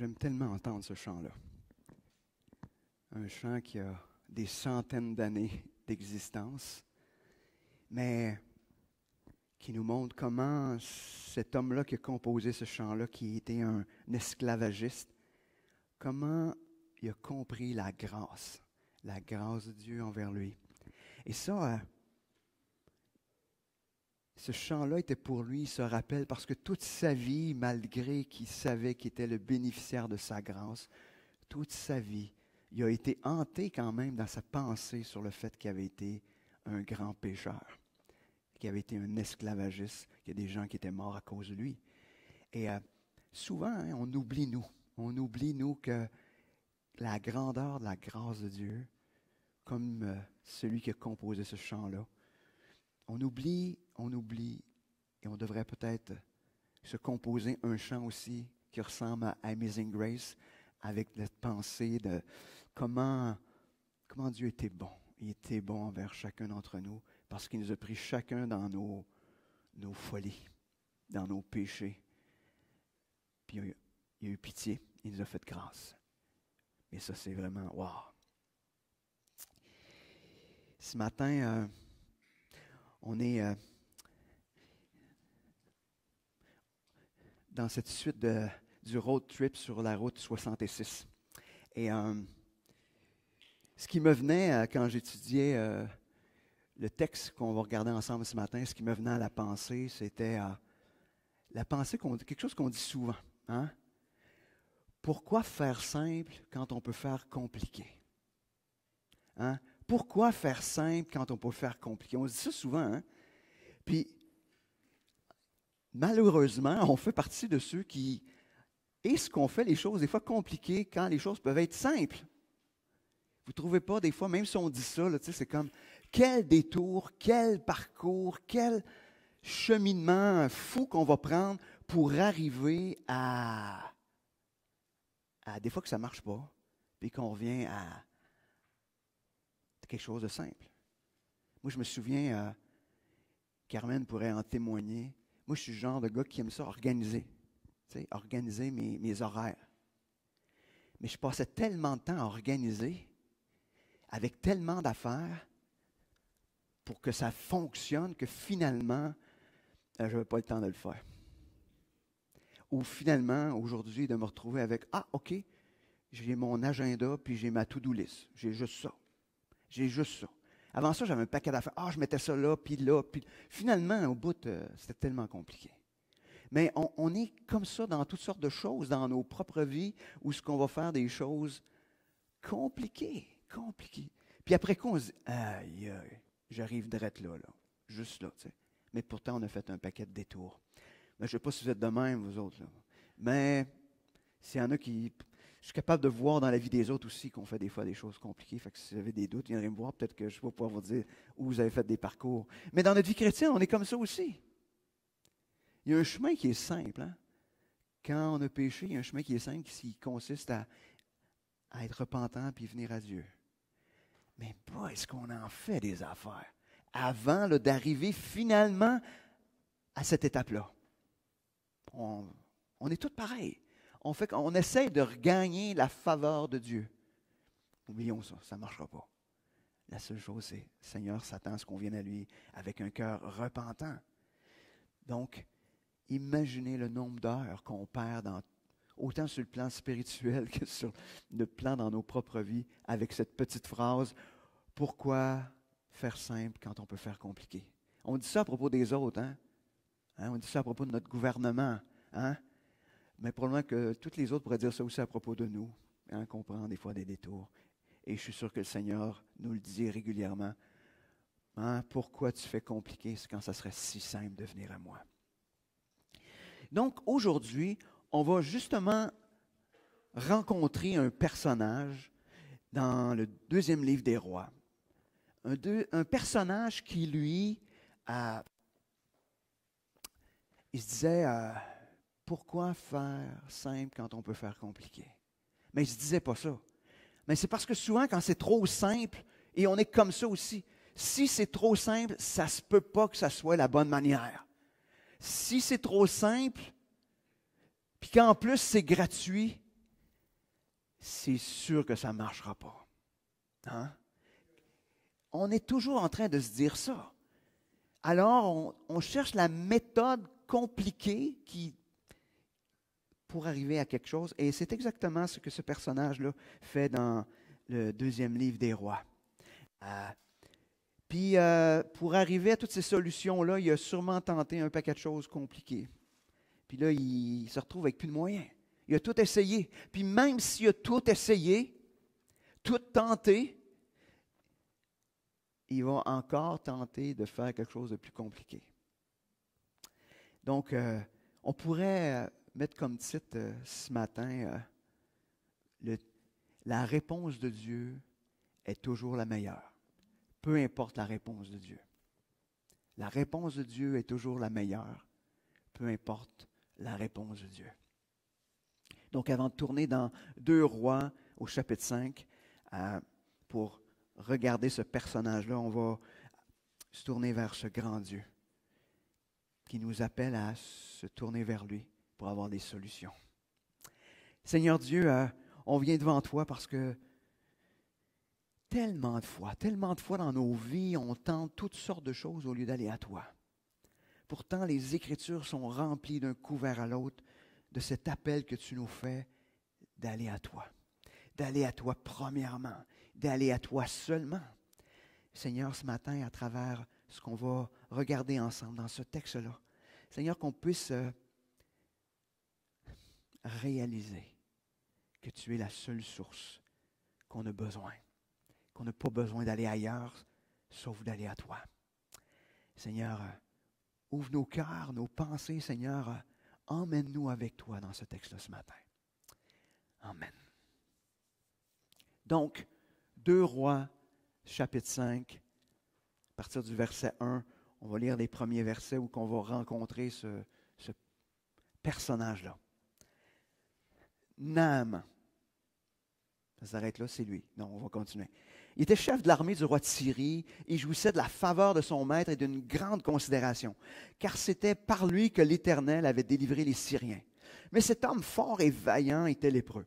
J'aime tellement entendre ce chant-là. Un chant qui a des centaines d'années d'existence, mais qui nous montre comment cet homme-là qui a composé ce chant-là, qui était un, esclavagiste, comment il a compris la grâce, la grâce de Dieu envers lui. Et ça, euh, ce chant-là était pour lui, il se rappelle, parce que toute sa vie, malgré qu'il savait qu'il était le bénéficiaire de sa grâce, toute sa vie, il a été hanté quand même dans sa pensée sur le fait qu'il avait été un grand pécheur, qu'il avait été un esclavagiste, qu'il y a des gens qui étaient morts à cause de lui. Et euh, souvent, hein, on oublie nous. On oublie nous que la grandeur de la grâce de Dieu, comme euh, celui qui a composé ce chant-là, on oublie on oublie et on devrait peut-être se composer un chant aussi qui ressemble à Amazing Grace avec cette pensée de comment, comment Dieu était bon. Il était bon envers chacun d'entre nous parce qu'il nous a pris chacun dans nos, nos folies, dans nos péchés. Puis il a, eu pitié, il nous a fait grâce. Mais ça, c'est vraiment wow. Ce matin, euh, on est euh, dans cette suite de, du road trip sur la route 66. Et euh, ce qui me venait euh, quand j'étudiais euh, le texte qu'on va regarder ensemble ce matin, ce qui me venait à la pensée, c'était la pensée quelque chose qu'on dit souvent. Hein? Pourquoi faire simple quand on peut faire compliqué? Hein? Pourquoi faire simple quand on peut faire compliqué? On se dit ça souvent. Hein? Puis malheureusement, on fait partie de ceux qui est-ce qu'on fait les choses des fois compliquées quand les choses peuvent être simples? Vous ne trouvez pas des fois, même si on dit ça, c'est comme quel détour, quel parcours, quel cheminement fou qu'on va prendre pour arriver à, des fois que ça ne marche pas, puis qu'on revient à quelque chose de simple. Moi, je me souviens, euh, Carmen pourrait en témoigner, moi, je suis le genre de gars qui aime ça organiser. Tu sais, organiser mes, horaires. Mais je passais tellement de temps à organiser, avec tellement d'affaires, pour que ça fonctionne, que finalement, euh, je n'avais pas le temps de le faire. Ou finalement, aujourd'hui, de me retrouver avec Ah, OK, j'ai mon agenda, puis j'ai ma to-do list. J'ai juste ça. J'ai juste ça. Avant ça, j'avais un paquet d'affaires. Ah, je mettais ça là, puis là, puis. Finalement, au bout, euh, c'était tellement compliqué. Mais on, est comme ça dans toutes sortes de choses, dans nos propres vies, où ce qu'on va faire des choses compliquées, compliquées. Puis après quoi, on se dit, aïe, aïe, j'arrive direct là, là, juste là, Mais pourtant, on a fait un paquet de détours. je ne sais pas si vous êtes de même, vous autres, là. Mais s'il y en a qui je suis capable de voir dans la vie des autres aussi qu'on fait des fois des choses compliquées. Fait que si vous avez des doutes, y me voir. Peut-être que je vais pouvoir vous dire où vous avez fait des parcours. Mais dans notre vie chrétienne, on est comme ça aussi. Il y a un chemin qui est simple. Hein. Quand on a péché, il y a un chemin qui est simple qui consiste à, être repentant puis venir à Dieu. Mais pas est-ce qu'on en fait des affaires avant d'arriver finalement à cette étape-là. On, on est tous pareils on, fait, on essaie de regagner la faveur de Dieu. Oublions ça, ça ne marchera pas. La seule chose, c'est Seigneur s'attend ce qu'on vienne à lui avec un cœur repentant. Donc, imaginez le nombre d'heures qu'on perd autant sur le plan spirituel que sur le plan dans nos propres vies avec cette petite phrase Pourquoi faire simple quand on peut faire compliqué On dit ça à propos des autres, hein? hein? On dit ça à propos de notre gouvernement, hein? Mais probablement que toutes les autres pourraient dire ça aussi à propos de nous, hein, qu'on prend des fois des détours. Et je suis sûr que le Seigneur nous le dit régulièrement. Hein, pourquoi tu fais compliqué quand ça serait si simple de venir à moi? Donc aujourd'hui, on va justement rencontrer un personnage dans le deuxième livre des rois. Un, personnage qui, lui, a, il se disait, euh, pourquoi faire simple quand on peut faire compliqué? Mais je ne disais pas ça. Mais c'est parce que souvent, quand c'est trop simple, et on est comme ça aussi, si c'est trop simple, ça ne se peut pas que ça soit la bonne manière. Si c'est trop simple, puis qu'en plus c'est gratuit, c'est sûr que ça ne marchera pas. Hein? On est toujours en train de se dire ça. Alors, on cherche la méthode compliquée qui pour arriver à quelque chose. Et c'est exactement ce que ce personnage-là fait dans le deuxième livre des rois. Euh, puis euh, pour arriver à toutes ces solutions-là, il a sûrement tenté un paquet de choses compliquées. Puis là, il, se retrouve avec plus de moyens. Il a tout essayé. Puis même s'il a tout essayé, tout tenté, il va encore tenter de faire quelque chose de plus compliqué. Donc, euh, on pourrait mettre comme titre euh, ce matin euh, le, La réponse de Dieu est toujours la meilleure, peu importe la réponse de Dieu. La réponse de Dieu est toujours la meilleure, peu importe la réponse de Dieu. Donc avant de tourner dans Deux rois au chapitre 5, euh, pour regarder ce personnage-là, on va se tourner vers ce grand Dieu qui nous appelle à se tourner vers lui, pour avoir des solutions. Seigneur Dieu, euh, on vient devant toi parce que tellement de fois, tellement de fois dans nos vies, on tente toutes sortes de choses au lieu d'aller à toi. Pourtant, les Écritures sont remplies d'un couvert à l'autre de cet appel que tu nous fais d'aller à toi, d'aller à toi premièrement, d'aller à toi seulement. Seigneur, ce matin, à travers ce qu'on va regarder ensemble dans ce texte-là, Seigneur, qu'on puisse... Euh, réaliser que tu es la seule source qu'on a besoin, qu'on n'a pas besoin d'aller ailleurs, sauf d'aller à toi. Seigneur, euh, ouvre nos cœurs, nos pensées, Seigneur, euh, emmène-nous avec toi dans ce texte-là ce matin. Amen. Donc, deux Rois, chapitre 5, à partir du verset 1, on va lire les premiers versets où qu'on va rencontrer ce personnage-là. Naaman. Ça s'arrête là, c'est lui. Non, on va continuer. Il était chef de l'armée du roi de Syrie et jouissait de la faveur de son maître et d'une grande considération, car c'était par lui que l'Éternel avait délivré les Syriens. Mais cet homme fort et vaillant était lépreux.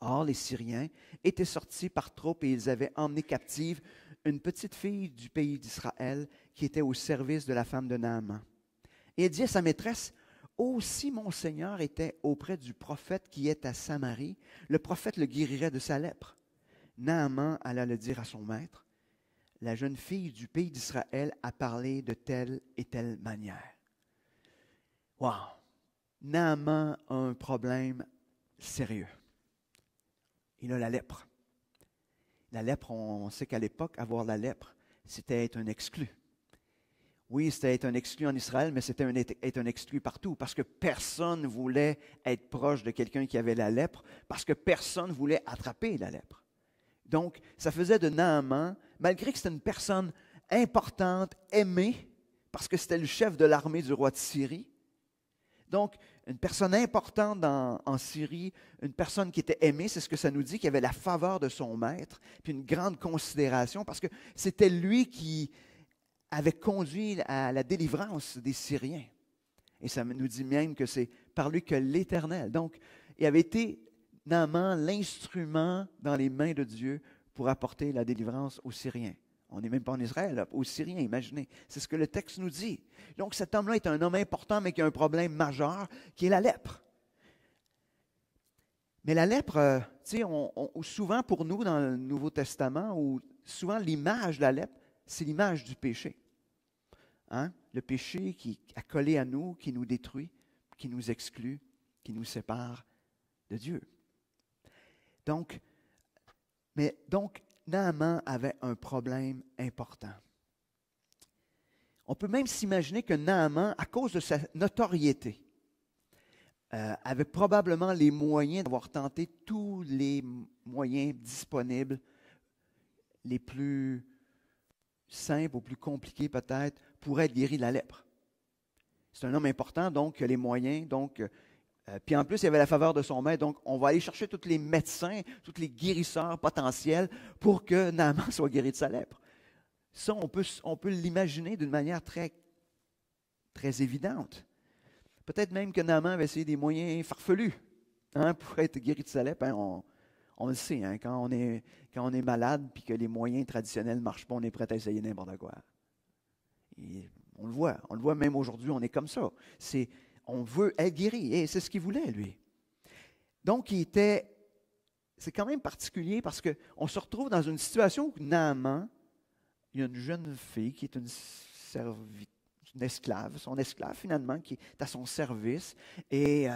Or, les Syriens étaient sortis par troupes et ils avaient emmené captive une petite fille du pays d'Israël qui était au service de la femme de Naaman. Et elle dit à sa maîtresse, aussi mon Seigneur était auprès du prophète qui est à Samarie. Le prophète le guérirait de sa lèpre. Naaman alla le dire à son maître. La jeune fille du pays d'Israël a parlé de telle et telle manière. Wow! Naaman a un problème sérieux. Il a la lèpre. La lèpre, on sait qu'à l'époque, avoir la lèpre, c'était être un exclu. Oui, c'était un exclu en Israël, mais c'était être un exclu partout, parce que personne voulait être proche de quelqu'un qui avait la lèpre, parce que personne voulait attraper la lèpre. Donc, ça faisait de Naaman, malgré que c'était une personne importante, aimée, parce que c'était le chef de l'armée du roi de Syrie. Donc, une personne importante en Syrie, une personne qui était aimée, c'est ce que ça nous dit, qui avait la faveur de son maître, puis une grande considération, parce que c'était lui qui avait conduit à la délivrance des Syriens. Et ça nous dit même que c'est par lui que l'Éternel. Donc, il avait été Naaman l'instrument dans les mains de Dieu pour apporter la délivrance aux Syriens. On n'est même pas en Israël, aux Syriens, imaginez. C'est ce que le texte nous dit. Donc cet homme-là est un homme important, mais qui a un problème majeur, qui est la lèpre. Mais la lèpre, euh, tu sais, souvent pour nous dans le Nouveau Testament, ou souvent l'image de la lèpre, c'est l'image du péché. Hein? Le péché qui a collé à nous, qui nous détruit, qui nous exclut, qui nous sépare de Dieu. Donc, mais donc, Naaman avait un problème important. On peut même s'imaginer que Naaman, à cause de sa notoriété, euh, avait probablement les moyens d'avoir tenté tous les moyens disponibles, les plus simple ou plus compliqué peut-être pour être guéri de la lèpre. C'est un homme important, donc les moyens, donc euh, euh, puis en plus il avait la faveur de son maître, donc on va aller chercher tous les médecins, tous les guérisseurs potentiels pour que Naman soit guéri de sa lèpre. Ça, on peut, on peut l'imaginer d'une manière très, très évidente. Peut-être même que Naman avait essayé des moyens farfelus hein, pour être guéri de sa lèpre. Hein, on, on le sait, hein, quand on est on est malade puis que les moyens traditionnels ne marchent pas, on est prêt à essayer n'importe quoi. on le voit. On le voit même aujourd'hui, on est comme ça. C'est, on veut être guéri. Et c'est ce qu'il voulait, lui. Donc, il était. C'est quand même particulier parce qu'on se retrouve dans une situation où, Naaman, il y a une jeune fille qui est une, esclave, son esclave finalement, qui est à son service et euh,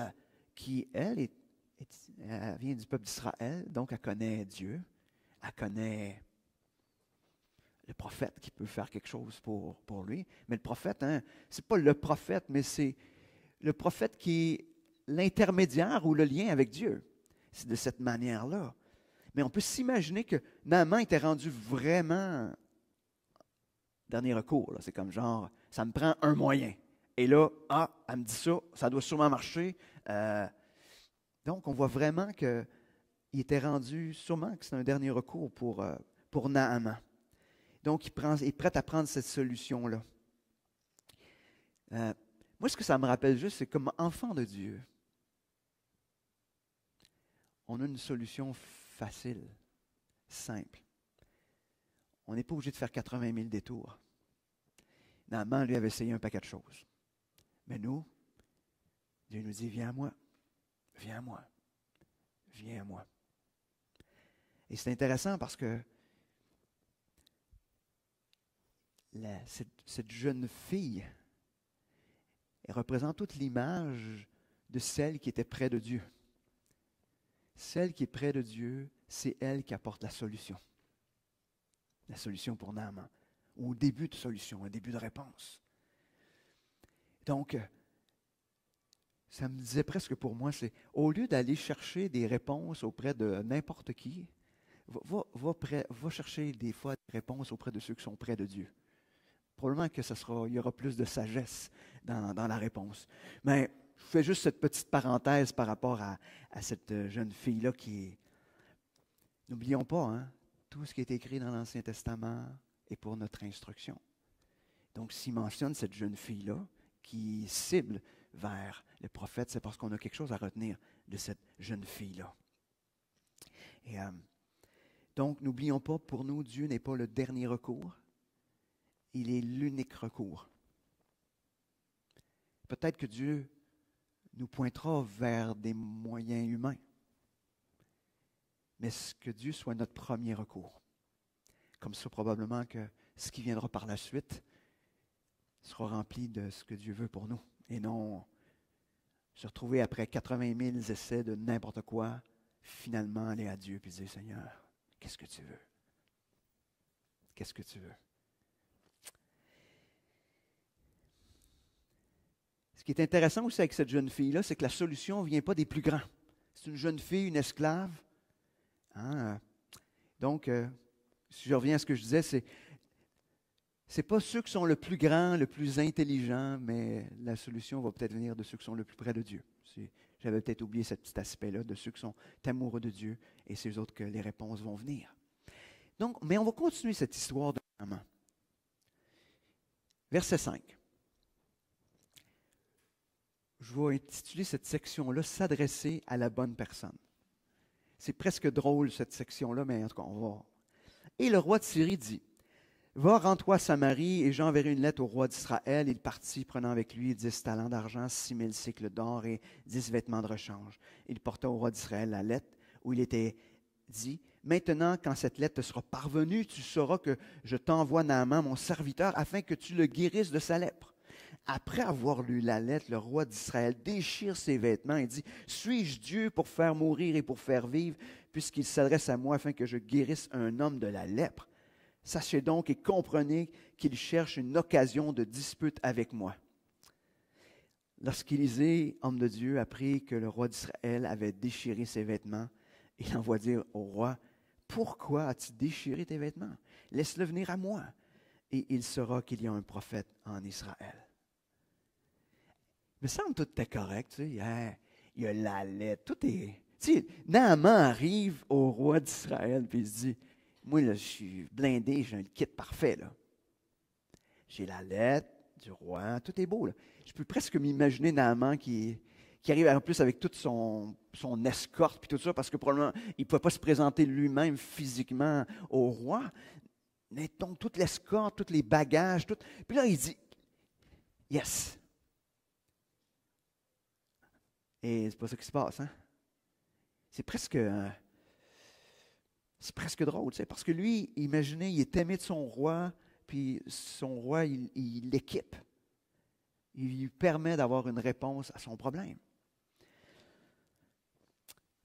qui, elle, est, elle vient du peuple d'Israël, donc elle connaît Dieu elle connaît le prophète qui peut faire quelque chose pour, pour lui. Mais le prophète, hein, ce n'est pas le prophète, mais c'est le prophète qui est l'intermédiaire ou le lien avec Dieu. C'est de cette manière-là. Mais on peut s'imaginer que maman était rendu vraiment dernier recours. C'est comme genre, ça me prend un moyen. Et là, ah, elle me dit ça, ça doit sûrement marcher. Euh, donc, on voit vraiment que il était rendu, sûrement que c'est un dernier recours pour, euh, pour Naaman. Donc, il, est prêt à prendre cette solution-là. Euh, moi, ce que ça me rappelle juste, c'est comme enfant de Dieu, on a une solution facile, simple. On n'est pas obligé de faire 80 000 détours. Naaman, lui, avait essayé un paquet de choses. Mais nous, Dieu nous dit, viens à moi, viens à moi, viens à moi. Et c'est intéressant parce que cette, jeune fille, elle représente toute l'image de celle qui était près de Dieu. Celle qui est près de Dieu, c'est elle qui apporte la solution. La solution pour Naaman, hein. ou début de solution, un début de réponse. Donc, ça me disait presque pour moi, c'est au lieu d'aller chercher des réponses auprès de n'importe qui, va, chercher des fois des réponses auprès de ceux qui sont près de Dieu. Probablement que sera, il y aura plus de sagesse dans, la réponse. Mais je fais juste cette petite parenthèse par rapport à, à cette euh, jeune fille-là qui N'oublions pas, hein, tout ce qui est écrit dans l'Ancien Testament est pour notre instruction. Donc, s'il mentionne cette jeune fille-là qui cible vers le prophète, c'est parce qu'on a quelque chose à retenir de cette jeune fille-là. Et. Euh, donc, n'oublions pas, pour nous, Dieu n'est pas le dernier recours, il est l'unique recours. Peut-être que Dieu nous pointera vers des moyens humains, mais que Dieu soit notre premier recours. Comme ça, probablement que ce qui viendra par la suite sera rempli de ce que Dieu veut pour nous, et non se retrouver après 80 000 essais de n'importe quoi, finalement aller à Dieu et dire Seigneur, Qu'est-ce que tu veux? Qu'est-ce que tu veux? Ce qui est intéressant aussi avec cette jeune fille-là, c'est que la solution ne vient pas des plus grands. C'est une jeune fille, une esclave. Ah. Donc, euh, si je reviens à ce que je disais, c'est n'est pas ceux qui sont le plus grand, le plus intelligent, mais la solution va peut-être venir de ceux qui sont le plus près de Dieu. C'est j'avais peut-être oublié cet petit aspect-là de ceux qui sont amoureux de Dieu et ces autres que les réponses vont venir. Donc, mais on va continuer cette histoire de maman. Verset 5. Je vais intituler cette section-là S'adresser à la bonne personne. C'est presque drôle cette section-là, mais en tout cas, on va. Et le roi de Syrie dit Va, rends-toi à Samarie, et j'enverrai une lettre au roi d'Israël. Il partit, prenant avec lui dix talents d'argent, six mille cycles d'or et dix vêtements de rechange. Il porta au roi d'Israël la lettre où il était dit Maintenant, quand cette lettre sera parvenue, tu sauras que je t'envoie Naaman, mon serviteur, afin que tu le guérisses de sa lèpre. Après avoir lu la lettre, le roi d'Israël déchire ses vêtements et dit Suis-je Dieu pour faire mourir et pour faire vivre, puisqu'il s'adresse à moi afin que je guérisse un homme de la lèpre Sachez donc et comprenez qu'il cherche une occasion de dispute avec moi. Lorsqu'Élisée, homme de Dieu, apprit que le roi d'Israël avait déchiré ses vêtements, il envoie dire au roi, Pourquoi as-tu déchiré tes vêtements Laisse-le venir à moi, et il saura qu'il y a un prophète en Israël. mais semble tout est correct, il y a, la lettre, tout est... Naaman arrive au roi d'Israël, puis il dit, moi, je suis blindé, j'ai un kit parfait. Là. J'ai la lettre du roi, tout est beau. Je peux presque m'imaginer Naaman qui, qui arrive en plus avec toute son, escorte puis tout ça, parce que probablement, il ne pouvait pas se présenter lui-même physiquement au roi. Mais donc, toute l'escorte, tous les bagages, tout. Puis là, il dit Yes. Et c'est pas ça qui se passe, hein? C'est presque. Euh, c'est presque drôle, tu parce que lui, imaginez, il est aimé de son roi, puis son roi, il l'équipe. Il, lui permet d'avoir une réponse à son problème.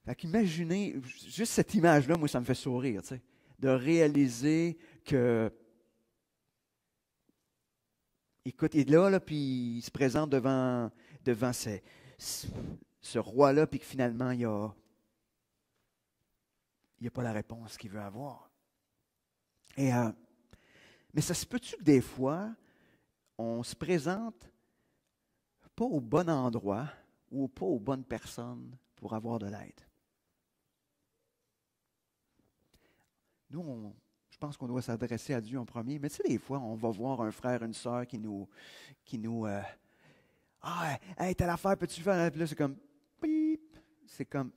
Fait qu'imaginez, juste cette image-là, moi, ça me fait sourire, tu sais, de réaliser que. Écoute, il est là, puis il se présente devant, devant ce roi-là, puis que finalement, il a il n'y a pas la réponse qu'il veut avoir. Et, euh, mais ça se peut-tu que des fois, on se présente pas au bon endroit ou pas aux bonnes personnes pour avoir de l'aide? Nous, je pense qu'on doit s'adresser à Dieu en premier. Mais tu sais, des fois, on va voir un frère, une soeur qui nous. Qui nous euh, ah, t'as l'affaire, peux-tu faire? Puis là, c'est comme. C'est comme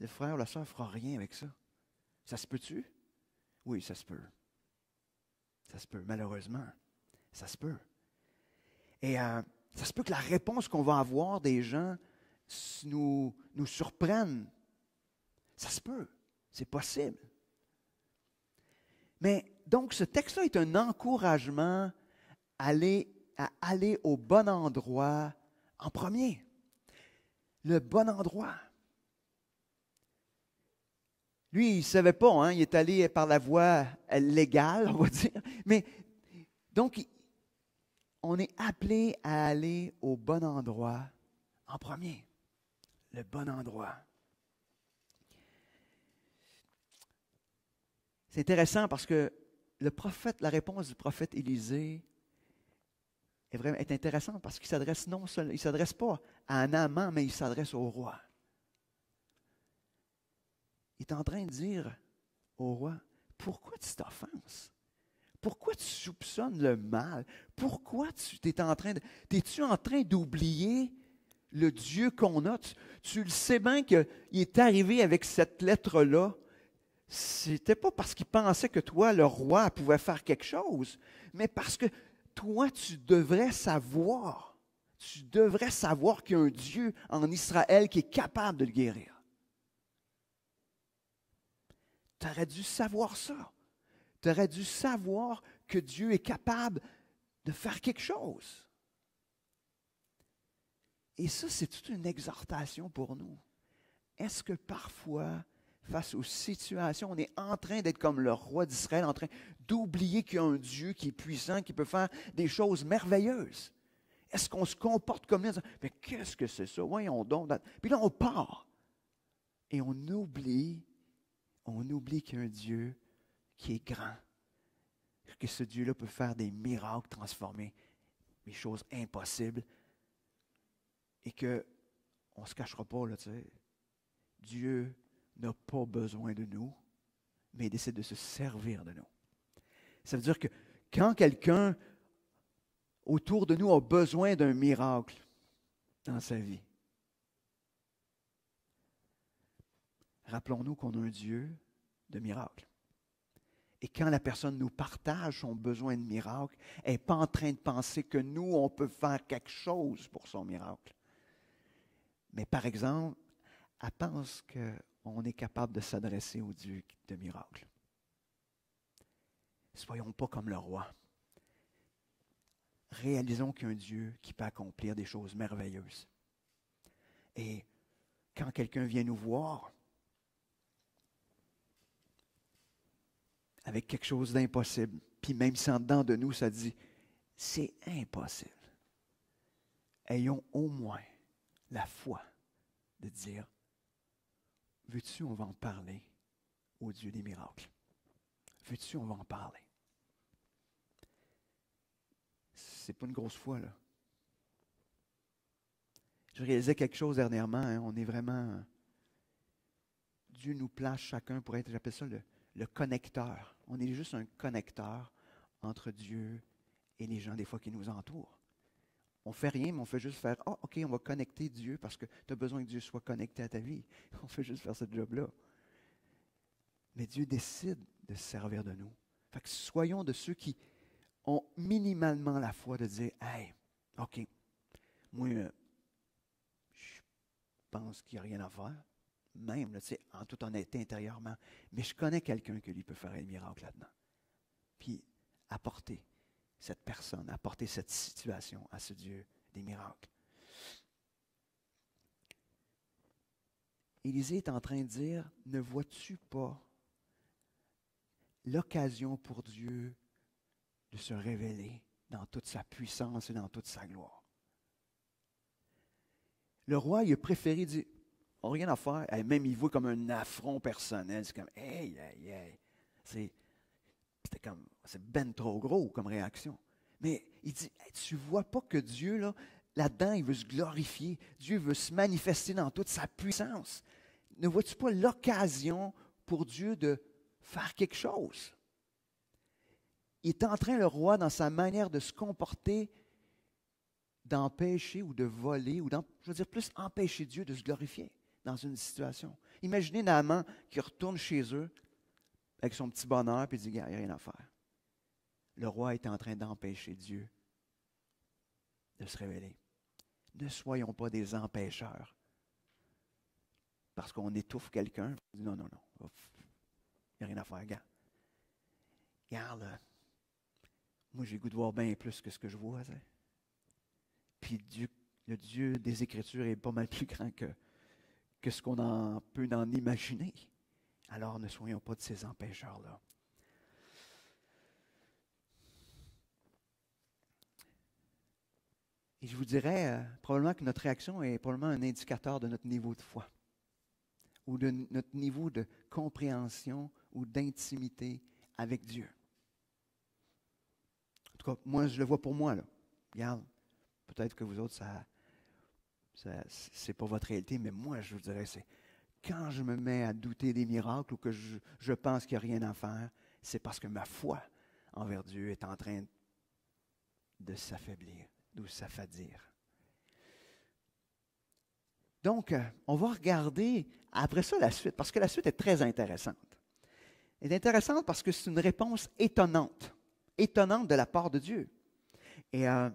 le frère ou la sœur ne fera rien avec ça. Ça se peut-tu? Oui, ça se peut. Ça se peut, malheureusement. Ça se peut. Et euh, ça se peut que la réponse qu'on va avoir des gens nous, nous surprenne. Ça se peut. C'est possible. Mais donc, ce texte-là est un encouragement à aller, à aller au bon endroit en premier. Le bon endroit. Lui, il ne savait pas, hein, il est allé par la voie euh, légale, on va dire. Mais donc, on est appelé à aller au bon endroit en premier. Le bon endroit. C'est intéressant parce que le prophète, la réponse du prophète Élisée est, vraiment, est intéressante parce qu'il s'adresse non seulement, il s'adresse pas à un amant, mais il s'adresse au roi. Il est en train de dire au roi, pourquoi tu t'offenses? Pourquoi tu soupçonnes le mal? Pourquoi tu es en train de. T'es-tu en train d'oublier le Dieu qu'on a? Tu, le sais bien qu'il est arrivé avec cette lettre-là. C'était pas parce qu'il pensait que toi, le roi, pouvais faire quelque chose, mais parce que toi, tu devrais savoir. Tu devrais savoir qu'il y a un Dieu en Israël qui est capable de le guérir. Tu aurais dû savoir ça. Tu aurais dû savoir que Dieu est capable de faire quelque chose. Et ça, c'est toute une exhortation pour nous. Est-ce que parfois, face aux situations, on est en train d'être comme le roi d'Israël, en train d'oublier qu'il y a un Dieu qui est puissant, qui peut faire des choses merveilleuses? Est-ce qu'on se comporte comme ça Mais qu'est-ce que c'est ça? on donc. Puis là, on part. Et on oublie on oublie qu'il y a un Dieu qui est grand, que ce Dieu-là peut faire des miracles, transformer des choses impossibles, et que on ne se cachera pas, là, tu sais, Dieu n'a pas besoin de nous, mais il décide de se servir de nous. Ça veut dire que quand quelqu'un autour de nous a besoin d'un miracle dans sa vie, rappelons-nous qu'on a un Dieu de miracles. Et quand la personne nous partage son besoin de miracle, elle n'est pas en train de penser que nous, on peut faire quelque chose pour son miracle. Mais par exemple, elle pense qu'on est capable de s'adresser au Dieu de miracles. Soyons pas comme le roi. Réalisons qu'il y a un Dieu qui peut accomplir des choses merveilleuses. Et quand quelqu'un vient nous voir, avec quelque chose d'impossible. Puis même si en dedans de nous, ça dit, c'est impossible. Ayons au moins la foi de dire, veux-tu, on va en parler au Dieu des miracles. Veux-tu, on va en parler. C'est pas une grosse foi, là. Je réalisais quelque chose dernièrement. Hein. on est vraiment. Dieu nous place chacun pour être, j'appelle ça le, le connecteur. On est juste un connecteur entre Dieu et les gens des fois qui nous entourent. On fait rien, mais on fait juste faire Ah, OK, on va connecter Dieu parce que tu as besoin que Dieu soit connecté à ta vie. On fait juste faire ce job-là. Mais Dieu décide de se servir de nous. Fait que soyons de ceux qui ont minimalement la foi de dire Hey, OK, moi, euh, je pense qu'il n'y a rien à faire même, là, en toute honnêteté intérieurement. Mais je connais quelqu'un que lui peut faire un miracle là-dedans. Puis apporter cette personne, apporter cette situation à ce Dieu des miracles. Élisée est en train de dire, ne vois-tu pas l'occasion pour Dieu de se révéler dans toute sa puissance et dans toute sa gloire? Le roi, il a préféré dire, n'ont rien à faire. Eh, même, il voient comme un affront personnel. C'est comme, hey, hey, hey. C'est, c'était comme, c'est ben trop gros comme réaction. Mais il dit, tu tu vois pas que Dieu, là, là-dedans, il veut se glorifier. Dieu veut se manifester dans toute sa puissance. Ne vois-tu pas l'occasion pour Dieu de faire quelque chose? Il est en train, le roi, dans sa manière de se comporter, d'empêcher ou de voler, ou je veux dire plus empêcher Dieu de se glorifier dans une situation. Imaginez amant qui retourne chez eux avec son petit bonheur puis dit il n'y a rien à faire. Le roi est en train d'empêcher Dieu de se révéler. Ne soyons pas des empêcheurs. Parce qu'on étouffe quelqu'un, non, non, non, il n'y a rien à faire, gars. Regarde, moi j'ai goût de voir bien plus que ce que je vois. Puis le Dieu des Écritures est pas mal plus grand que, que ce qu'on peut en imaginer. Alors ne soyons pas de ces empêcheurs-là. Et je vous dirais euh, probablement que notre réaction est probablement un indicateur de notre niveau de foi ou de notre niveau de compréhension ou d'intimité avec Dieu. En tout cas, moi, je le vois pour moi. Là. Regarde, peut-être que vous autres, ça c'est pas votre réalité, mais moi, je vous dirais, c'est quand je me mets à douter des miracles ou que je, pense qu'il n'y a rien à faire, c'est parce que ma foi envers Dieu est en train de s'affaiblir, de s'affadir. Donc, euh, on va regarder après ça la suite, parce que la suite est très intéressante. Elle est intéressante parce que c'est une réponse étonnante, étonnante de la part de Dieu. Et euh,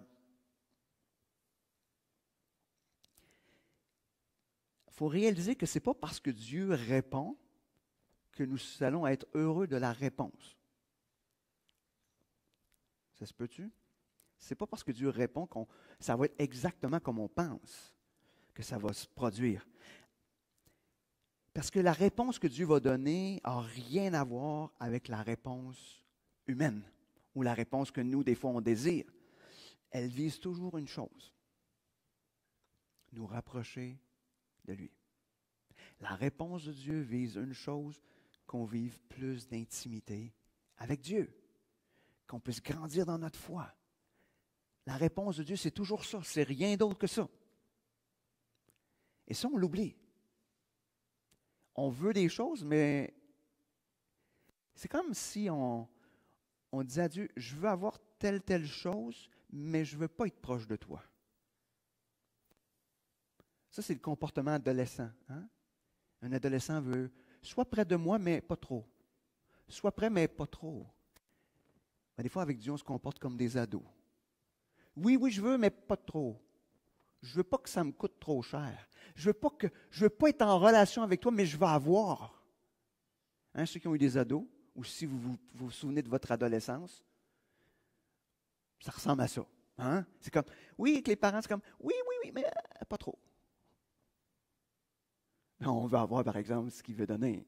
faut réaliser que ce n'est pas parce que Dieu répond que nous allons être heureux de la réponse. Ça se peut-tu? Ce n'est pas parce que Dieu répond que ça va être exactement comme on pense que ça va se produire. Parce que la réponse que Dieu va donner n'a rien à voir avec la réponse humaine ou la réponse que nous, des fois, on désire. Elle vise toujours une chose, nous rapprocher de lui. La réponse de Dieu vise une chose, qu'on vive plus d'intimité avec Dieu, qu'on puisse grandir dans notre foi. La réponse de Dieu, c'est toujours ça, c'est rien d'autre que ça. Et ça, on l'oublie. On veut des choses, mais c'est comme si on, on disait à Dieu, je veux avoir telle, telle chose, mais je ne veux pas être proche de toi. Ça, c'est le comportement adolescent. Hein? Un adolescent veut soit près de moi, mais pas trop. Soit près, mais pas trop. Ben, des fois, avec Dieu, on se comporte comme des ados. Oui, oui, je veux, mais pas trop. Je veux pas que ça me coûte trop cher. Je veux pas que, je veux pas être en relation avec toi, mais je veux avoir. Hein, ceux qui ont eu des ados, ou si vous vous, souvenez de votre adolescence, ça ressemble à ça. Hein? C'est comme, oui, avec les parents, c'est comme, oui, oui, oui, mais euh, pas trop on va avoir, par exemple, ce qu'il veut donner.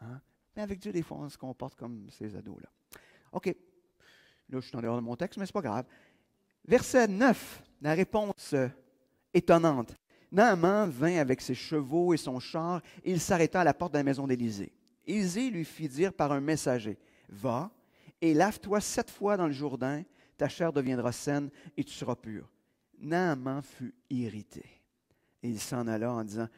Hein. Mais avec Dieu, des fois, on se comporte comme ces ados-là. OK. Là, je suis en dehors de mon texte, mais ce n'est pas grave. Verset 9, la réponse euh, étonnante. Naaman vint avec ses chevaux et son char, et il s'arrêta à la porte de la maison d'Élysée. Élisée lui fit dire par un messager, Va et lave-toi sept fois dans le Jourdain, ta chair deviendra saine et tu seras pur. Naaman fut irrité. Et il s'en alla en disant,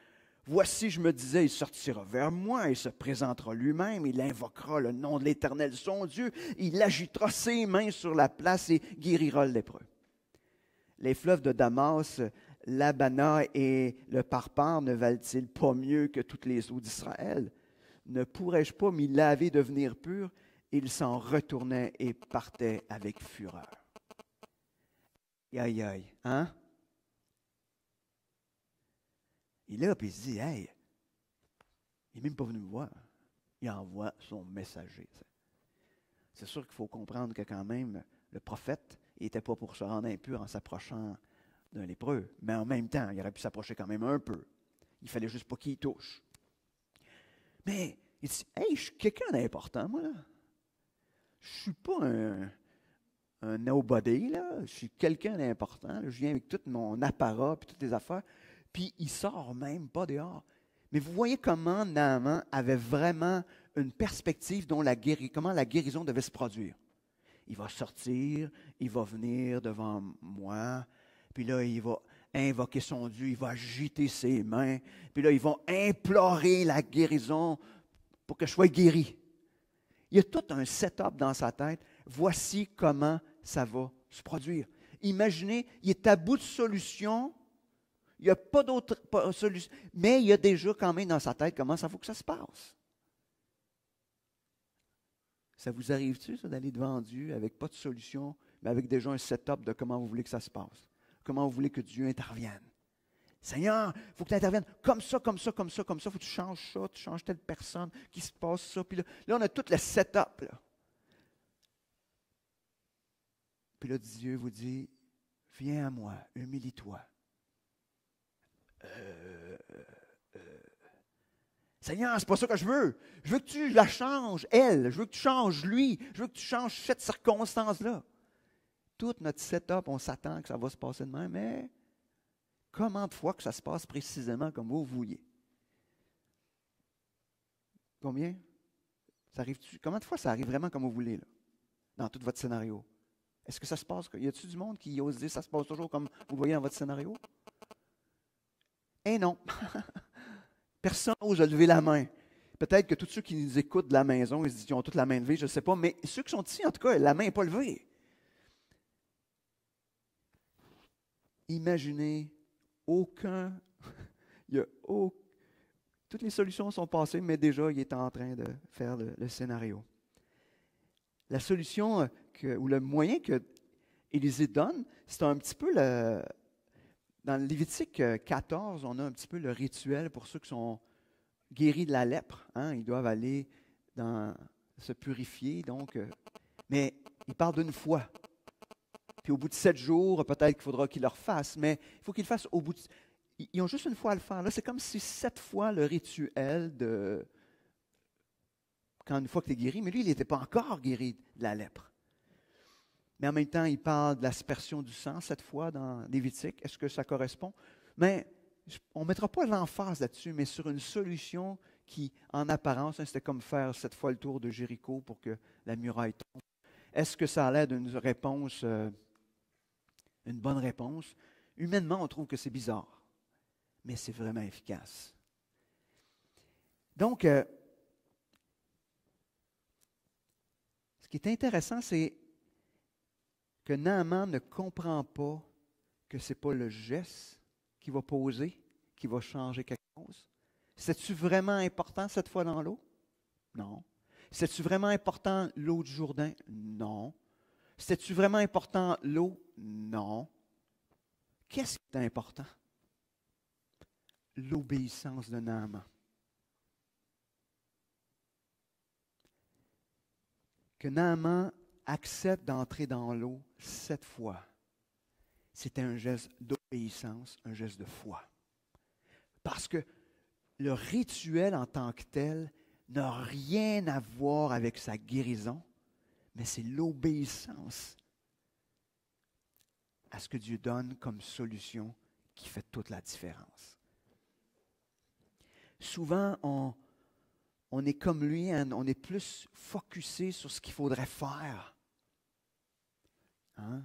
Voici, je me disais, il sortira vers moi, il se présentera lui-même, il invoquera le nom de l'Éternel son Dieu, il agitera ses mains sur la place et guérira le lépreux. Les fleuves de Damas, l'Abana et le Parpar ne valent-ils pas mieux que toutes les eaux d'Israël? Ne pourrais-je pas m'y laver, devenir pur? Il s'en retournait et partait avec fureur. Aïe, aïe, hein? Il est là, puis il se dit, hey, il n'est même pas venu me voir. Il envoie son messager. C'est sûr qu'il faut comprendre que quand même, le prophète n'était pas pour se rendre impur en s'approchant d'un lépreux, mais en même temps, il aurait pu s'approcher quand même un peu. Il fallait juste pas qu'il touche. Mais il dit, hey, je suis quelqu'un d'important, moi, là. Je suis pas un, un nobody, là. Je suis quelqu'un d'important. Je viens avec tout mon apparat et toutes les affaires puis il sort même pas dehors. Mais vous voyez comment Naaman avait vraiment une perspective dont la guérison, comment la guérison devait se produire. Il va sortir, il va venir devant moi, puis là, il va invoquer son Dieu, il va agiter ses mains, puis là, ils vont implorer la guérison pour que je sois guéri. Il y a tout un setup dans sa tête. Voici comment ça va se produire. Imaginez, il est à bout de solution, il n'y a pas d'autre solution. Mais il y a déjà quand même dans sa tête comment ça faut que ça se passe. Ça vous arrive-tu, ça, d'aller devant Dieu avec pas de solution, mais avec déjà un setup de comment vous voulez que ça se passe? Comment vous voulez que Dieu intervienne? Seigneur, il faut que tu interviennes comme ça, comme ça, comme ça, comme ça. Il faut que tu changes ça, tu changes telle personne, qui se passe ça. Puis là, on a tout le setup. Là. Puis là, Dieu vous dit, viens à moi, humilie-toi. « Seigneur, ce Seigneur, c'est pas ça que je veux. Je veux que tu la changes, elle. Je veux que tu changes lui. Je veux que tu changes cette circonstance-là. Tout notre setup, on s'attend que ça va se passer demain, mais comment de fois que ça se passe précisément comme vous vouliez? Combien? Ça arrive -tu? Comment de fois ça arrive vraiment comme vous voulez, là, dans tout votre scénario? Est-ce que ça se passe? Y a-t-il du monde qui ose dire ça se passe toujours comme vous voyez dans votre scénario? Eh non. Personne n'ose lever la main. Peut-être que tous ceux qui nous écoutent de la maison, ils, ont toute la main levée, je ne sais pas, mais ceux qui sont ici, en tout cas, la main n'est pas levée. Imaginez, aucun, il y a aucun, toutes les solutions sont passées, mais déjà, il est en train de faire le, scénario. La solution euh, que, ou le moyen que Élisée donne, c'est un petit peu le, dans le Lévitique 14, euh, on a un petit peu le rituel pour ceux qui sont guéris de la lèpre. Hein. Ils doivent aller se purifier. Donc, euh, mais il parle d'une fois. Puis au bout de sept jours, peut-être qu'il faudra qu'il le refassent, mais il faut qu'ils le fassent au bout de... Ils ont juste une fois à le faire. Là, c'est comme si sept fois le rituel de... Quand une fois que tu es guéri, mais lui, il n'était pas encore guéri de la lèpre mais en même temps, il parle de l'aspersion du sang, cette fois, dans Lévitique. Est-ce que ça correspond? Mais on ne mettra pas l'emphase là-dessus, mais sur une solution qui, en apparence, hein, c'était comme faire cette fois le tour de Jéricho pour que la muraille tombe. Est-ce que ça a l'air d'une réponse, euh, une bonne réponse? Humainement, on trouve que c'est bizarre, mais c'est vraiment efficace. Donc, euh, ce qui est intéressant, c'est que Naaman ne comprend pas que ce n'est pas le geste qui va poser, qui va changer quelque chose? C'est-tu vraiment important cette fois dans l'eau? Non. C'est-tu vraiment important l'eau du Jourdain? Non. C'est-tu vraiment important l'eau? Non. Qu'est-ce qui est important? L'obéissance de Naaman. Que Naaman accepte d'entrer dans l'eau cette fois, c'était un geste d'obéissance, un geste de foi. Parce que le rituel en tant que tel n'a rien à voir avec sa guérison, mais c'est l'obéissance à ce que Dieu donne comme solution qui fait toute la différence. Souvent, on, on est comme lui, hein, on est plus focusé sur ce qu'il faudrait faire Hein?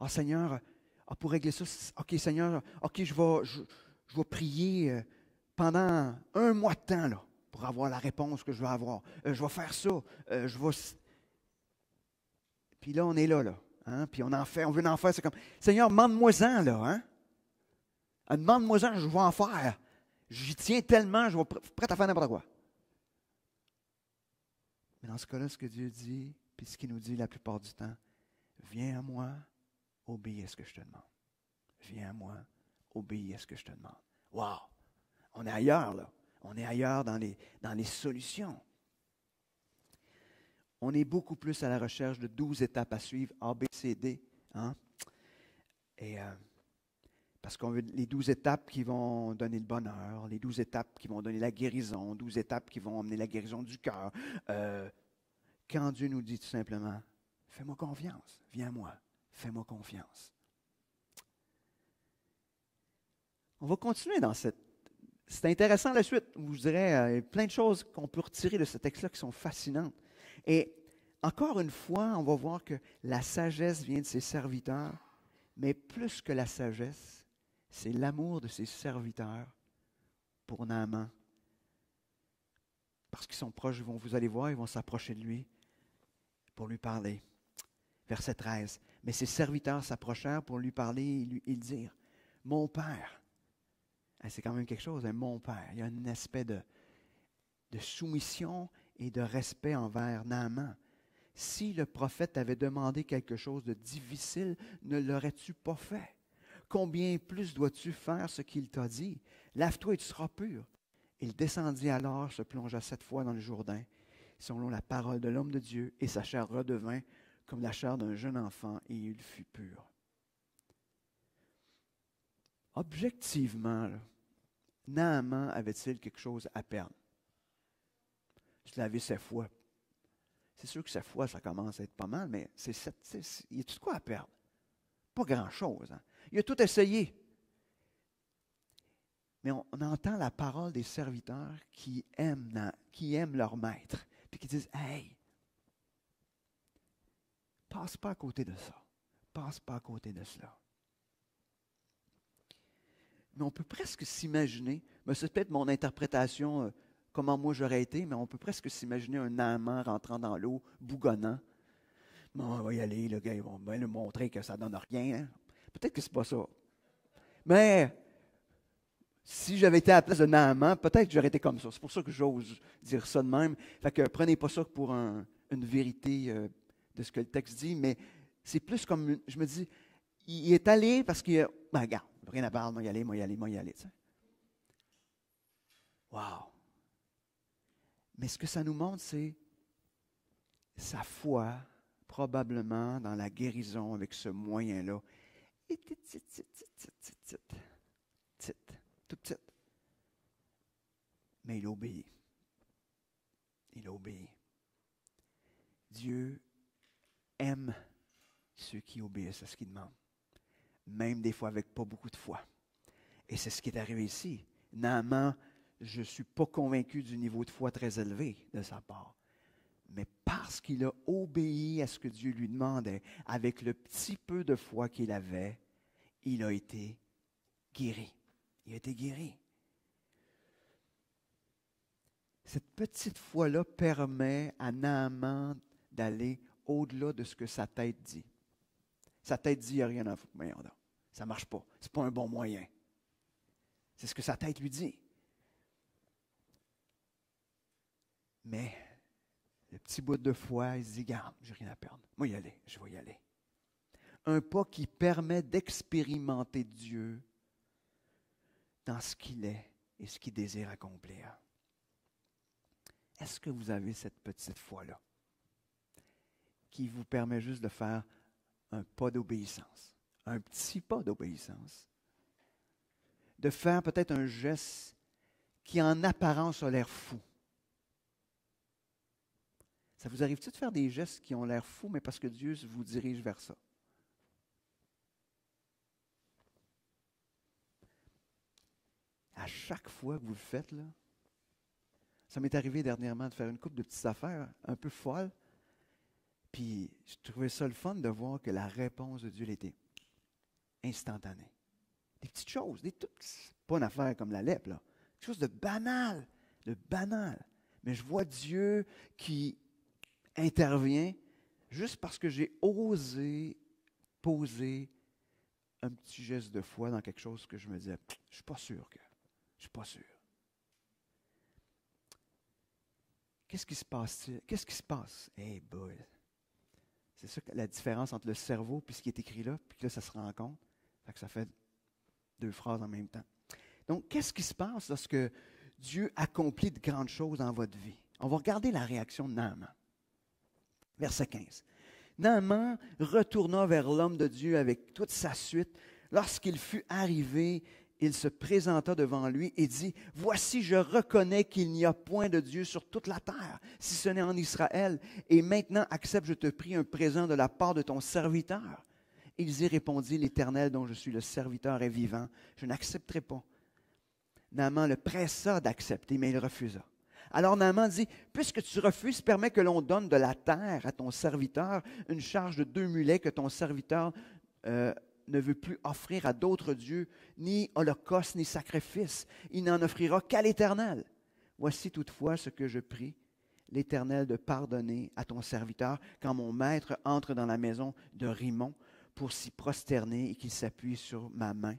Ah Seigneur, ah, pour régler ça, OK Seigneur, OK, je vais, je, prier euh, pendant un mois de temps là, pour avoir la réponse que je veux avoir. Euh, je vais faire ça, euh, je vais... Puis là, on est là, là. Hein, puis on en fait, on veut en faire, c'est comme, Seigneur, demande-moi-en, là, hein? Ah, demande-moi-en, je vais en faire. J'y tiens tellement, je vais prête prêt à faire n'importe quoi. Mais dans ce cas-là, ce que Dieu dit, puis ce qu'il nous dit la plupart du temps, Viens à moi, obéis à ce que je te demande. Viens à moi, obéis à ce que je te demande. Wow! On est ailleurs, là. On est ailleurs dans les, dans les solutions. On est beaucoup plus à la recherche de douze étapes à suivre, A, B, C, D. Hein. Et, euh, parce qu'on veut les douze étapes qui vont donner le bonheur, les douze étapes qui vont donner la guérison, douze étapes qui vont amener la guérison du cœur. Euh, quand Dieu nous dit tout simplement, Fais-moi confiance. Viens moi. Fais-moi confiance. On va continuer dans cette. C'est intéressant la suite. Je vous dirais euh, a plein de choses qu'on peut retirer de ce texte-là qui sont fascinantes. Et encore une fois, on va voir que la sagesse vient de ses serviteurs, mais plus que la sagesse, c'est l'amour de ses serviteurs pour Naman, Parce qu'ils sont proches, ils vont, vous aller voir, ils vont s'approcher de lui pour lui parler verset 13. Mais ses serviteurs s'approchèrent pour lui parler et, lui, dire, « Mon Père, ah, c'est quand même quelque chose, hein, mon Père. Il y a un aspect de, de soumission et de respect envers Naaman. Si le prophète avait demandé quelque chose de difficile, ne l'aurais-tu pas fait? Combien plus dois-tu faire ce qu'il t'a dit? Lave-toi et tu seras pur. Il descendit alors, se plongea sept fois dans le Jourdain, selon la parole de l'homme de Dieu, et sa chair redevint comme la chair d'un jeune enfant, et il fut pur. Objectivement, là, avait-il quelque chose à perdre? Il l'avais sa foi. C'est sûr que sa foi, ça commence à être pas mal, mais c'est, il y a tout quoi à perdre? Pas grand-chose. Hein. Il a tout essayé. Mais on, entend la parole des serviteurs qui aiment, qui aiment leur maître, puis qui disent Hey, Passe pas à côté de ça. Passe pas à côté de cela. Mais on peut presque s'imaginer, mais c'est peut-être mon interprétation, euh, comment moi j'aurais été, mais on peut presque s'imaginer un amant rentrant dans l'eau, bougonnant. Bon, on va y aller, le gars, ils vont bien le montrer que ça donne rien. Hein. Peut-être que c'est pas ça. Mais si j'avais été à la place de amant, peut-être que j'aurais été comme ça. C'est pour ça que j'ose dire ça de même. Fait que prenez pas ça pour une vérité. Euh, de ce que le texte dit, mais c'est plus comme, je me dis, il est allé parce qu'il a, ben regarde, rien à parler, moi y aller, moi y aller, moi y aller. Tu Wow! Mais ce que ça nous montre, c'est sa foi, probablement dans la guérison avec ce moyen-là. Tout petit. Mais il obéit. Il obéit. Dieu aime ceux qui obéissent à ce qu'il demande, même des fois avec pas beaucoup de foi. Et c'est ce qui est arrivé ici. Naaman, je ne suis pas convaincu du niveau de foi très élevé de sa part. Mais parce qu'il a obéi à ce que Dieu lui demandait, avec le petit peu de foi qu'il avait, il a été guéri. Il a été guéri. Cette petite foi-là permet à Naaman d'aller au-delà de ce que sa tête dit. Sa tête dit, il n'y a rien à foutre. Mais ça ne marche pas. Ce n'est pas un bon moyen. C'est ce que sa tête lui dit. Mais le petit bout de foi, il se dit, garde, j'ai rien à perdre. Moi, y aller, je vais y aller. Un pas qui permet d'expérimenter Dieu dans ce qu'il est et ce qu'il désire accomplir. Est-ce que vous avez cette petite foi-là? qui vous permet juste de faire un pas d'obéissance, un petit pas d'obéissance, de faire peut-être un geste qui en apparence a l'air fou. Ça vous arrive t il de faire des gestes qui ont l'air fous, mais parce que Dieu vous dirige vers ça? À chaque fois que vous le faites, là, ça m'est arrivé dernièrement de faire une coupe de petites affaires un peu folles, puis je trouvais ça le fun de voir que la réponse de Dieu était instantanée. Des petites choses, des toutes, pas une affaire comme la lèpre, là. Quelque chose de banal, de banal. Mais je vois Dieu qui intervient juste parce que j'ai osé poser un petit geste de foi dans quelque chose que je me disais, je ne suis pas sûr que, je ne suis pas sûr. Qu'est-ce qui se passe? Qu'est-ce qui se passe? hey eh, boy, c'est ça la différence entre le cerveau puis ce qui est écrit là, puis là, ça se rend Fait que ça fait deux phrases en même temps. Donc, qu'est-ce qui se passe lorsque Dieu accomplit de grandes choses dans votre vie? On va regarder la réaction de Naaman. Verset 15. Naaman retourna vers l'homme de Dieu avec toute sa suite. Lorsqu'il fut arrivé, il se présenta devant lui et dit, Voici, je reconnais qu'il n'y a point de Dieu sur toute la terre, si ce n'est en Israël, et maintenant accepte, je te prie, un présent de la part de ton serviteur. Il y répondit, l'Éternel dont je suis le serviteur est vivant, je n'accepterai pas. Naaman le pressa d'accepter, mais il refusa. Alors Naaman dit, puisque tu refuses, permets que l'on donne de la terre à ton serviteur, une charge de deux mulets que ton serviteur euh, ne veut plus offrir à d'autres dieux ni holocauste ni sacrifice. Il n'en offrira qu'à l'Éternel. Voici toutefois ce que je prie, l'Éternel, de pardonner à ton serviteur quand mon maître entre dans la maison de Rimon pour s'y prosterner et qu'il s'appuie sur ma main.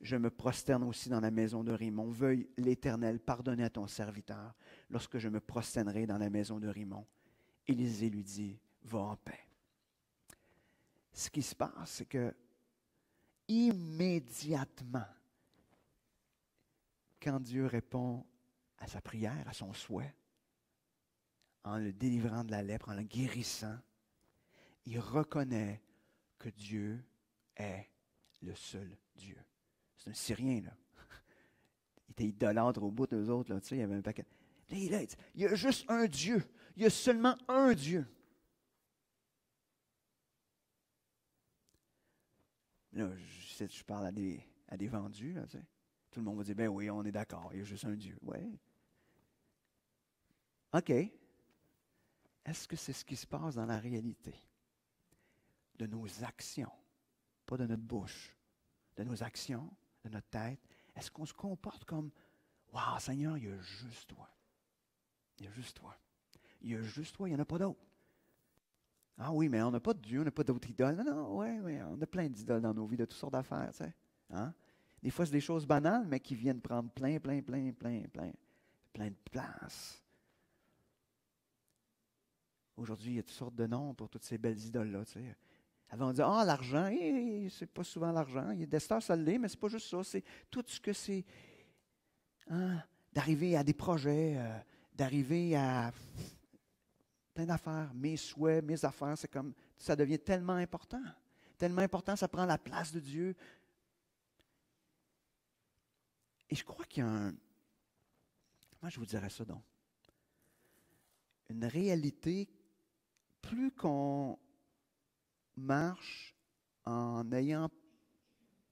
Je me prosterne aussi dans la maison de Rimon. Veuille l'Éternel pardonner à ton serviteur lorsque je me prosternerai dans la maison de Rimon. Élisée lui dit, va en paix. Ce qui se passe, c'est que immédiatement quand Dieu répond à sa prière, à son souhait, en le délivrant de la lèpre, en le guérissant, il reconnaît que Dieu est le seul Dieu. C'est un Syrien, là. Il était idolâtre au bout des autres, là, tu sais, il y avait un paquet. il, y a juste un Dieu. Il y a seulement un Dieu. Là, je ici, je parle à des, à vendus, tout le monde va dire, ben oui, on est d'accord, il y a juste un Dieu. Oui. OK. Est-ce que c'est ce qui se passe dans la réalité? De nos actions, pas de notre bouche, de nos actions, de notre tête, est-ce qu'on se comporte comme, waouh Seigneur, il y a juste toi. Il y a juste toi. Il y a juste toi, il n'y en a pas d'autre. Ah oui, mais on n'a pas de Dieu, on n'a pas d'autres idoles. » Non, non, oui, oui, on a plein d'idoles dans nos vies, de toutes sortes d'affaires, tu sais. Hein. Des fois, c'est des choses banales, mais qui viennent prendre plein, plein, plein, plein, plein, plein de place. Aujourd'hui, il y a toutes sortes de noms pour toutes ces belles idoles-là, tu sais. Avant, on disait, ah, l'argent, c'est pas souvent l'argent. Il y a des stars, ça mais c'est pas juste ça. C'est tout ce que c'est. Hein, d'arriver à des projets, euh, d'arriver à d'affaires, mes souhaits, mes affaires, c'est comme ça devient tellement important, tellement important, ça prend la place de Dieu. Et je crois qu'il y a un, comment je vous dirais ça donc, une réalité plus qu'on marche en n'ayant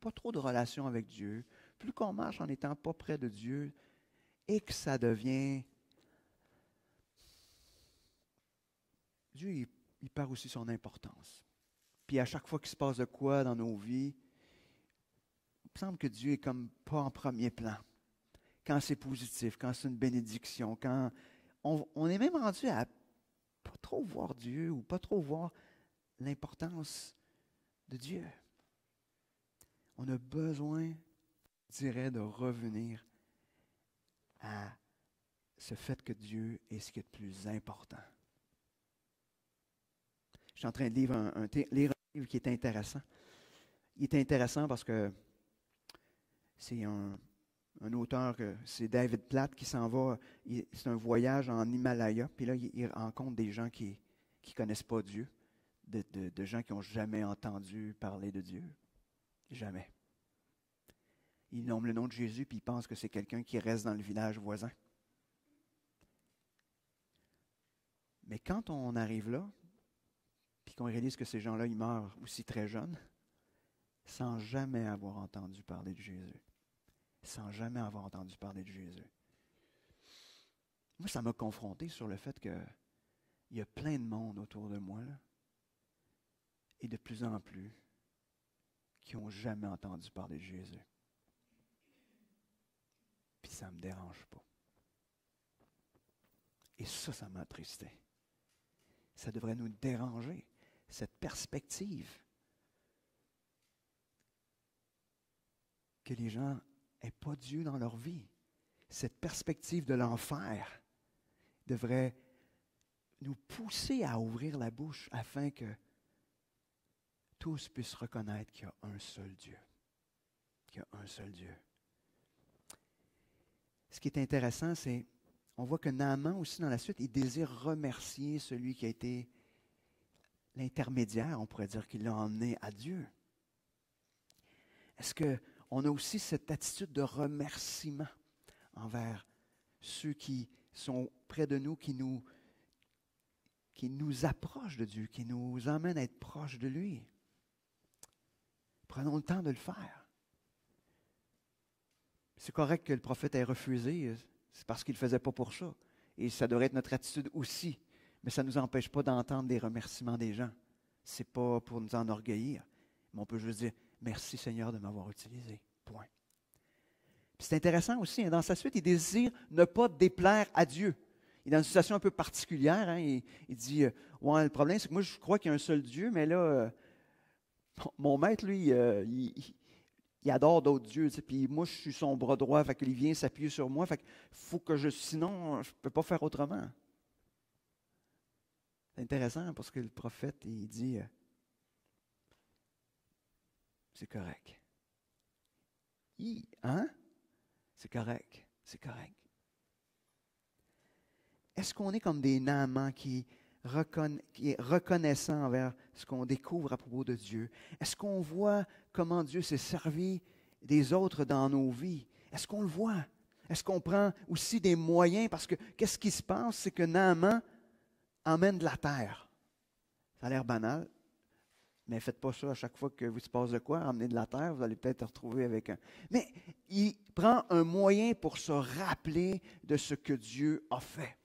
pas trop de relations avec Dieu, plus qu'on marche en n'étant pas près de Dieu, et que ça devient Dieu, il, perd aussi son importance. Puis à chaque fois qu'il se passe de quoi dans nos vies, il me semble que Dieu est comme pas en premier plan. Quand c'est positif, quand c'est une bénédiction, quand on, est même rendu à pas trop voir Dieu ou pas trop voir l'importance de Dieu. On a besoin, je dirais, de revenir à ce fait que Dieu est ce qui est le plus important. Je suis en train de lire un, livre qui est intéressant. Il est intéressant parce que c'est un, auteur, c'est David Platt qui s'en va. C'est un voyage en Himalaya. Puis là, il, rencontre des gens qui ne connaissent pas Dieu, de, gens qui n'ont jamais entendu parler de Dieu. Jamais. Il nomme le nom de Jésus, puis il pense que c'est quelqu'un qui reste dans le village voisin. Mais quand on arrive là, puis qu'on réalise que ces gens-là, ils meurent aussi très jeunes, sans jamais avoir entendu parler de Jésus, sans jamais avoir entendu parler de Jésus. Moi, ça m'a confronté sur le fait qu'il y a plein de monde autour de moi, et de plus en plus, qui n'ont jamais entendu parler de Jésus. Puis ça ne me dérange pas. Et ça, ça m'a tristé. Ça devrait nous déranger cette perspective que les gens n'aient pas Dieu dans leur vie. Cette perspective de l'enfer devrait nous pousser à ouvrir la bouche afin que tous puissent reconnaître qu'il y a un seul Dieu. Qu'il y a un seul Dieu. Ce qui est intéressant, c'est on voit que Naaman aussi dans la suite, il désire remercier celui qui a été l'intermédiaire, on pourrait dire, qu'il l'a emmené à Dieu. Est-ce qu'on a aussi cette attitude de remerciement envers ceux qui sont près de nous, qui nous, qui nous approchent de Dieu, qui nous emmènent à être proches de lui? Prenons le temps de le faire. C'est correct que le prophète ait refusé, c'est parce qu'il ne faisait pas pour ça. Et ça devrait être notre attitude aussi mais ça ne nous empêche pas d'entendre des remerciements des gens. Ce n'est pas pour nous enorgueillir, mais on peut juste dire Merci Seigneur de m'avoir utilisé. Point. C'est intéressant aussi, hein, dans sa suite, il désire ne pas déplaire à Dieu. Il est dans une situation un peu particulière. Hein. il, dit euh, ouais, Le problème, c'est que moi, je crois qu'il y a un seul Dieu, mais là, euh, mon maître, lui, euh, il, adore d'autres dieux. puis moi, je suis son bras droit, fait qu'il vient s'appuyer sur moi. Fait faut que je. Sinon, je ne peux pas faire autrement. C'est intéressant parce que le prophète, il dit, euh, c'est correct. hein? C'est correct, c'est correct. Est-ce qu'on est comme des Naamans qui, reconnaissant envers ce qu'on découvre à propos de Dieu? Est-ce qu'on voit comment Dieu s'est servi des autres dans nos vies? Est-ce qu'on le voit? Est-ce qu'on prend aussi des moyens? Parce que qu'est-ce qui se passe? C'est que Naaman, emmène de la terre. Ça a l'air banal, mais faites pas ça à chaque fois que vous se passe de quoi, Emmenez de la terre, vous allez peut-être retrouver avec un. Mais il prend un moyen pour se rappeler de ce que Dieu a fait.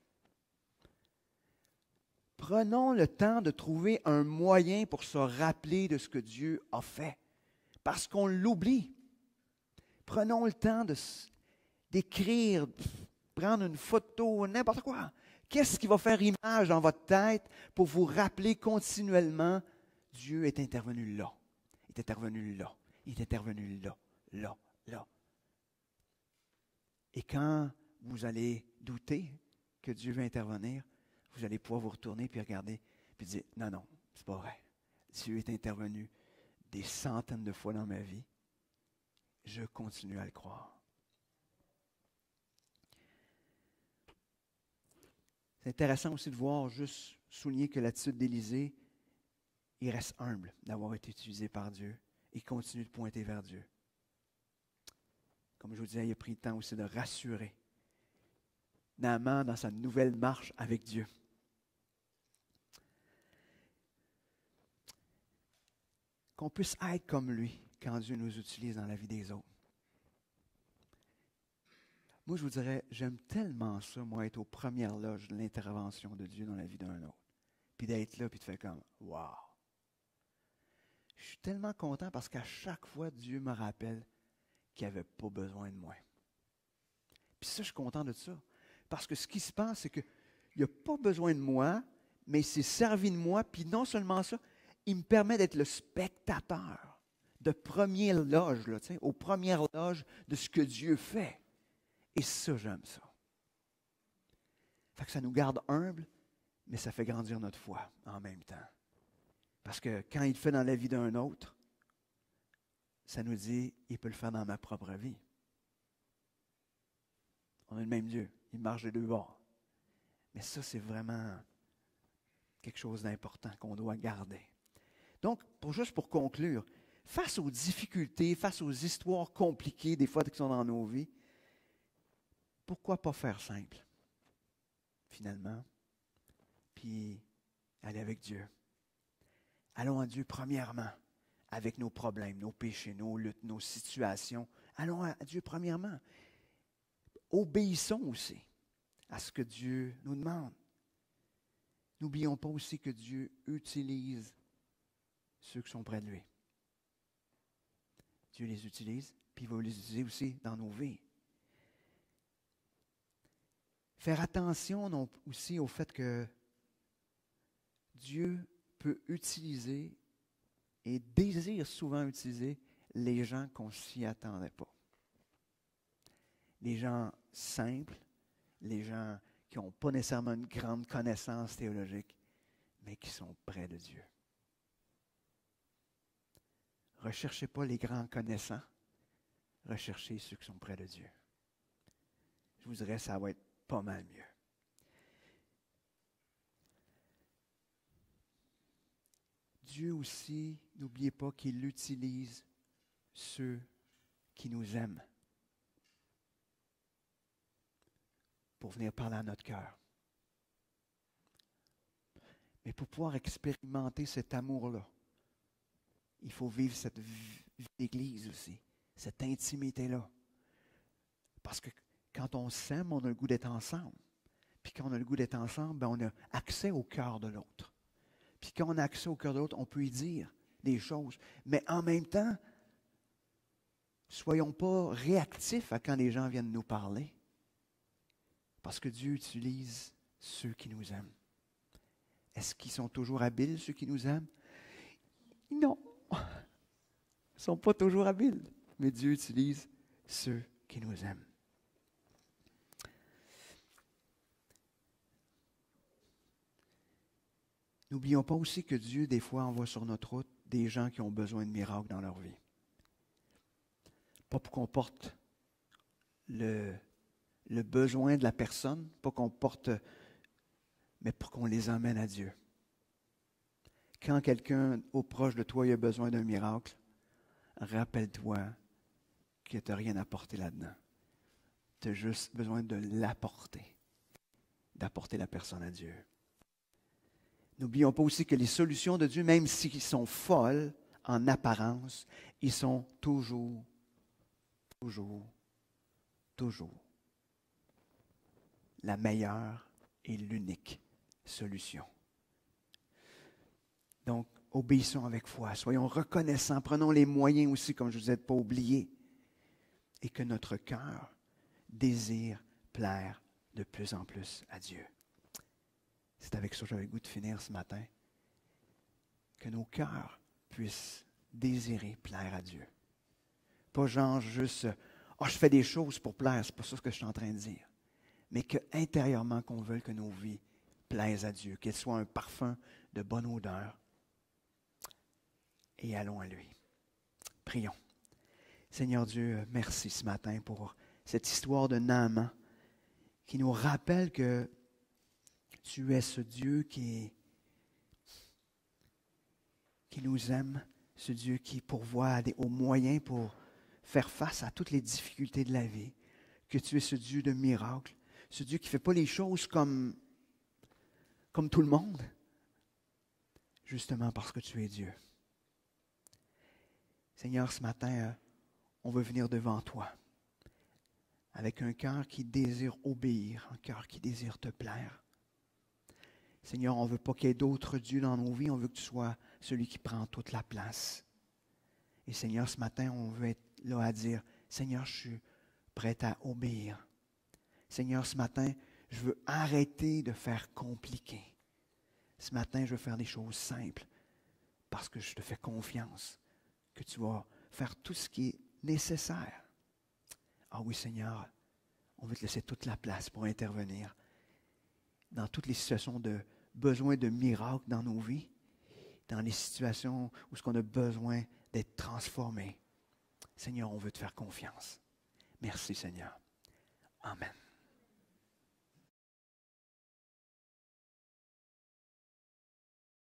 Prenons le temps de trouver un moyen pour se rappeler de ce que Dieu a fait, parce qu'on l'oublie. Prenons le temps d'écrire, prendre une photo, n'importe quoi, Qu'est-ce qui va faire image dans votre tête pour vous rappeler continuellement Dieu est intervenu là, il est intervenu là, il est intervenu là, là, là. Et quand vous allez douter que Dieu va intervenir, vous allez pouvoir vous retourner puis regarder puis dire non non, c'est pas vrai. Dieu est intervenu des centaines de fois dans ma vie. Je continue à le croire. C'est intéressant aussi de voir, juste souligner que l'attitude d'Élisée, il reste humble d'avoir été utilisé par Dieu et continue de pointer vers Dieu. Comme je vous disais, il a pris le temps aussi de rassurer Naaman dans sa nouvelle marche avec Dieu. Qu'on puisse être comme lui quand Dieu nous utilise dans la vie des autres. Moi, je vous dirais, j'aime tellement ça, moi, être aux premières loges de l'intervention de Dieu dans la vie d'un autre. Puis d'être là, puis de faire comme, waouh. Je suis tellement content parce qu'à chaque fois, Dieu me rappelle qu'il avait pas besoin de moi. Puis ça, je suis content de ça. Parce que ce qui se passe, c'est qu'il a pas besoin de moi, mais il s'est servi de moi. Puis non seulement ça, il me permet d'être le spectateur de première loge, là, aux loge loges de ce que Dieu fait. Et ça, j'aime ça. ça nous garde humbles, mais ça fait grandir notre foi en même temps. Parce que quand il le fait dans la vie d'un autre, ça nous dit, il peut le faire dans ma propre vie. On a le même Dieu, il marche des deux bords. Mais ça, c'est vraiment quelque chose d'important qu'on doit garder. Donc, pour, juste pour conclure, face aux difficultés, face aux histoires compliquées des fois qui sont dans nos vies, pourquoi pas faire simple, finalement, puis aller avec Dieu. Allons à Dieu premièrement avec nos problèmes, nos péchés, nos luttes, nos situations. Allons à Dieu premièrement. Obéissons aussi à ce que Dieu nous demande. N'oublions pas aussi que Dieu utilise ceux qui sont près de lui. Dieu les utilise, puis il va les utiliser aussi dans nos vies. Faire attention aussi au fait que Dieu peut utiliser et désire souvent utiliser les gens qu'on s'y attendait pas. Les gens simples, les gens qui n'ont pas nécessairement une grande connaissance théologique, mais qui sont près de Dieu. Recherchez pas les grands connaissants, recherchez ceux qui sont près de Dieu. Je vous dirais, ça va être pas mal mieux. Dieu aussi, n'oubliez pas qu'il utilise ceux qui nous aiment pour venir parler à notre cœur. Mais pour pouvoir expérimenter cet amour-là, il faut vivre cette vie d'église aussi, cette intimité-là. Parce que quand on s'aime, on a le goût d'être ensemble. Puis quand on a le goût d'être ensemble, ben, on a accès au cœur de l'autre. Puis quand on a accès au cœur de l'autre, on peut y dire des choses. Mais en même temps, soyons pas réactifs à quand les gens viennent nous parler. Parce que Dieu utilise ceux qui nous aiment. Est-ce qu'ils sont toujours habiles, ceux qui nous aiment? Non. Ils ne sont pas toujours habiles. Mais Dieu utilise ceux qui nous aiment. N'oublions pas aussi que Dieu, des fois, envoie sur notre route des gens qui ont besoin de miracles dans leur vie. Pas pour qu'on porte le, besoin de la personne, pas qu'on porte, mais pour qu'on les emmène à Dieu. Quand quelqu'un au proche de toi a besoin d'un miracle, rappelle-toi qu'il n'y a rien à porter là-dedans. Tu as juste besoin de l'apporter, d'apporter la personne à Dieu. N'oublions pas aussi que les solutions de Dieu, même s'ils sont folles en apparence, ils sont toujours, toujours, toujours la meilleure et l'unique solution. Donc, obéissons avec foi, soyons reconnaissants, prenons les moyens aussi, comme je vous ai pas oublié, et que notre cœur désire plaire de plus en plus à Dieu. C'est avec ça que j'avais le goût de finir ce matin. Que nos cœurs puissent désirer plaire à Dieu. Pas genre juste, oh, je fais des choses pour plaire, c'est pas ça que je suis en train de dire. Mais que intérieurement, qu'on veuille que nos vies plaisent à Dieu, qu'elles soient un parfum de bonne odeur. Et allons à lui. Prions. Seigneur Dieu, merci ce matin pour cette histoire de Naaman qui nous rappelle que tu es ce Dieu qui, qui nous aime, ce Dieu qui pourvoit aux moyens pour faire face à toutes les difficultés de la vie, que tu es ce Dieu de miracles, ce Dieu qui ne fait pas les choses comme, comme tout le monde, justement parce que tu es Dieu. Seigneur, ce matin, euh, on veut venir devant toi avec un cœur qui désire obéir, un cœur qui désire te plaire. Seigneur, on ne veut pas qu'il y ait d'autres dieux dans nos vies, on veut que tu sois celui qui prend toute la place. Et Seigneur, ce matin, on veut être là à dire, Seigneur, je suis prêt à obéir. Seigneur, ce matin, je veux arrêter de faire compliqué. Ce matin, je veux faire des choses simples parce que je te fais confiance que tu vas faire tout ce qui est nécessaire. Ah oui, Seigneur, on veut te laisser toute la place pour intervenir dans toutes les situations de besoin de miracles dans nos vies, dans les situations où ce qu'on a besoin d'être transformé. Seigneur, on veut te faire confiance. Merci Seigneur. Amen.